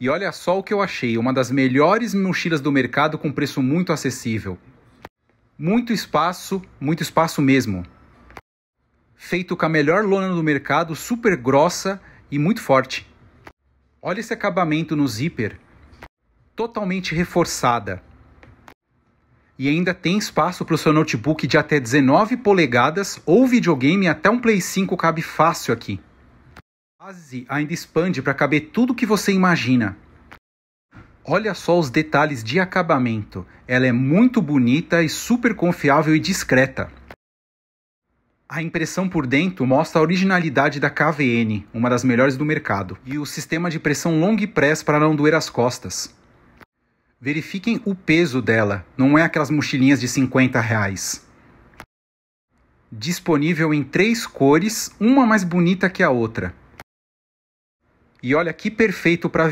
E olha só o que eu achei, uma das melhores mochilas do mercado com preço muito acessível. Muito espaço, muito espaço mesmo. Feito com a melhor lona do mercado, super grossa e muito forte. Olha esse acabamento no zíper, totalmente reforçada. E ainda tem espaço para o seu notebook de até 19 polegadas ou videogame até um Play 5 cabe fácil aqui base ainda expande para caber tudo que você imagina. Olha só os detalhes de acabamento. Ela é muito bonita e super confiável e discreta. A impressão por dentro mostra a originalidade da KVN, uma das melhores do mercado, e o sistema de pressão long press para não doer as costas. Verifiquem o peso dela, não é aquelas mochilinhas de 50 reais. Disponível em três cores, uma mais bonita que a outra. E olha que perfeito para